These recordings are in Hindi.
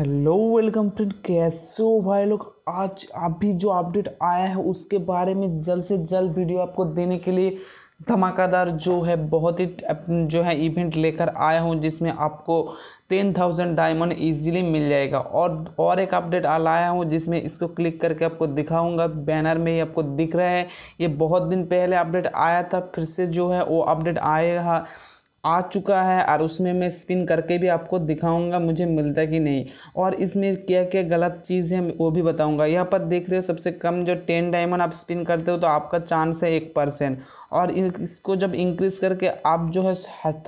हेलो वेलकम फ्रेंड कैसे हो भाई लोग आज अभी जो अपडेट आया है उसके बारे में जल्द से जल्द वीडियो आपको देने के लिए धमाकादार जो है बहुत ही जो है इवेंट लेकर आया हूँ जिसमें आपको टेन थाउजेंड डायमंड ईजिली मिल जाएगा और और एक अपडेट लाया हूँ जिसमें इसको क्लिक करके आपको दिखाऊंगा बैनर में ही आपको दिख रहा है ये बहुत दिन पहले अपडेट आया था फिर से जो है वो अपडेट आएगा आ चुका है और उसमें मैं स्पिन करके भी आपको दिखाऊंगा मुझे मिलता कि नहीं और इसमें क्या क्या गलत चीज़ है वो भी बताऊंगा यहाँ पर देख रहे हो सबसे कम जो टेन डायमंड आप स्पिन करते हो तो आपका चांस है एक परसेंट और इसको जब इंक्रीज करके आप जो है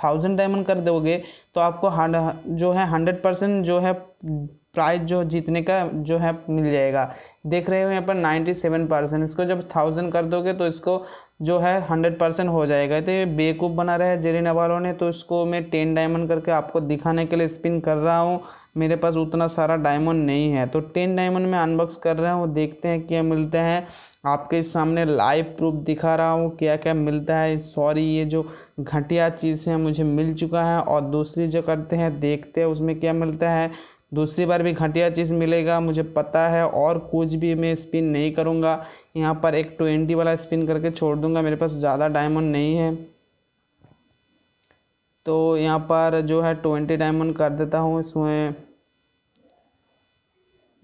थाउजेंड डायमंड कर दोगे तो आपको हंड जो है हंड्रेड परसेंट जो है प्राइज जो जीतने का जो है मिल जाएगा देख रहे हो यहाँ पर नाइन्टी सेवन परसेंट इसको जब थाउजेंड कर दोगे तो इसको जो है हंड्रेड परसेंट हो जाएगा तो ये बेकूफ़ बना रहा है जेरी नवालों ने तो इसको मैं टेन डायमंड करके आपको दिखाने के लिए स्पिन कर रहा हूँ मेरे पास उतना सारा डायमंड नहीं है तो टेन डायमंड में अनबॉक्स कर रहा हूँ देखते हैं क्या मिलते हैं आपके सामने लाइव प्रूफ दिखा रहा हूँ क्या क्या मिलता है सॉरी ये जो घटिया चीज़ है मुझे मिल चुका है और दूसरी जो करते हैं देखते हैं उसमें क्या मिलता है दूसरी बार भी घटिया चीज़ मिलेगा मुझे पता है और कुछ भी मैं स्पिन नहीं करूँगा यहाँ पर एक ट्वेंटी वाला स्पिन करके छोड़ दूँगा मेरे पास ज़्यादा डायमंड नहीं है तो यहाँ पर जो है ट्वेंटी डायमंड कर देता हूँ इसमें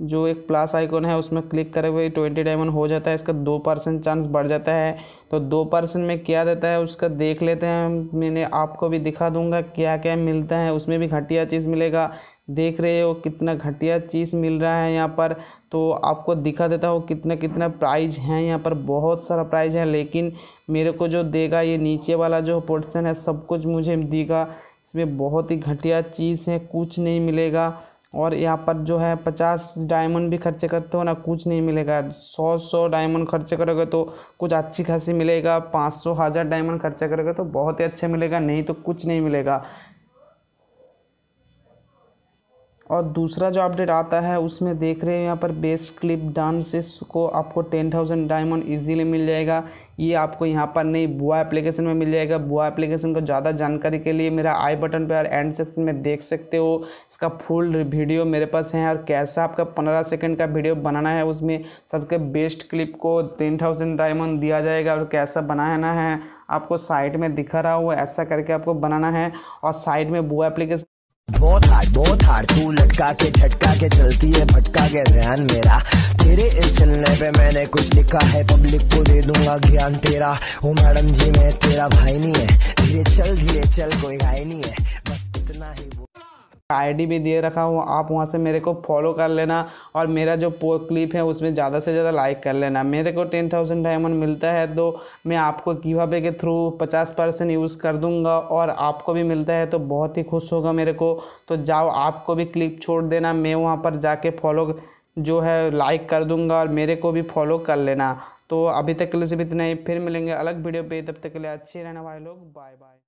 जो एक प्लस आइकॉन है उसमें क्लिक करे हुए ट्वेंटी डायमंड हो जाता है इसका दो परसेंट चांस बढ़ जाता है तो दो परसेंट में क्या देता है उसका देख लेते हैं मैंने आपको भी दिखा दूंगा क्या क्या मिलता है उसमें भी घटिया चीज़ मिलेगा देख रहे हो कितना घटिया चीज़ मिल रहा है यहाँ पर तो आपको दिखा देता हो कितना कितना प्राइज है यहाँ पर बहुत सारा प्राइज है लेकिन मेरे को जो देगा ये नीचे वाला जो पोर्सन है सब कुछ मुझे देगा इसमें बहुत ही घटिया चीज़ है कुछ नहीं मिलेगा और यहाँ पर जो है पचास डायमंड भी खर्चे करते हो ना कुछ नहीं मिलेगा सौ सौ डायमंड खर्चे करोगे तो कुछ अच्छी खासी मिलेगा पाँच सौ हज़ार डायमंड खर्चे करोगे तो बहुत ही अच्छा मिलेगा नहीं तो कुछ नहीं मिलेगा और दूसरा जो अपडेट आता है उसमें देख रहे हो यहाँ पर बेस्ट क्लिप डांसेस को आपको टेन थाउजेंड डायमंड ईजिली मिल जाएगा ये आपको यहाँ पर नहीं बुआ एप्लीकेशन में मिल जाएगा बुआ एप्लीकेशन को ज़्यादा जानकारी के लिए मेरा आई बटन पर और एंड सेक्शन में देख सकते हो इसका फुल वीडियो मेरे पास है और कैसा आपका पंद्रह सेकेंड का वीडियो बनाना है उसमें सबके बेस्ट क्लिप को टेन थाउजेंड डायमंड दिया जाएगा और कैसा बनाना है आपको साइड में दिखा रहा हो ऐसा करके आपको बनाना है और साइड में बुआ एप्लीकेशन बहुत हार्ड बहुत हार्ड तू लटका के झटका के चलती है भटका के ध्यान मेरा तेरे इस चलने पे मैंने कुछ लिखा है पब्लिक को दे दूंगा ज्ञान तेरा ओ मैडम जी मैं तेरा भाई नहीं है धीरे चल धीरे चल कोई गाय नहीं है बस इतना ही आईडी भी दे रखा हूँ आप वहाँ से मेरे को फॉलो कर लेना और मेरा जो पो क्लिप है उसमें ज़्यादा से ज़्यादा लाइक कर लेना मेरे को टेन थाउजेंड डायमंड मिलता है तो मैं आपको भावे के थ्रू पचास परसेंट यूज़ कर दूँगा और आपको भी मिलता है तो बहुत ही खुश होगा मेरे को तो जाओ आपको भी क्लिप छोड़ देना मैं वहाँ पर जाके फॉलो जो है लाइक कर दूँगा और मेरे को भी फॉलो कर लेना तो अभी तक के लिए सिर्फ इतना ही फिर मिलेंगे अलग वीडियो पे तब तक के लिए अच्छे रहना भाई लोग बाय बाय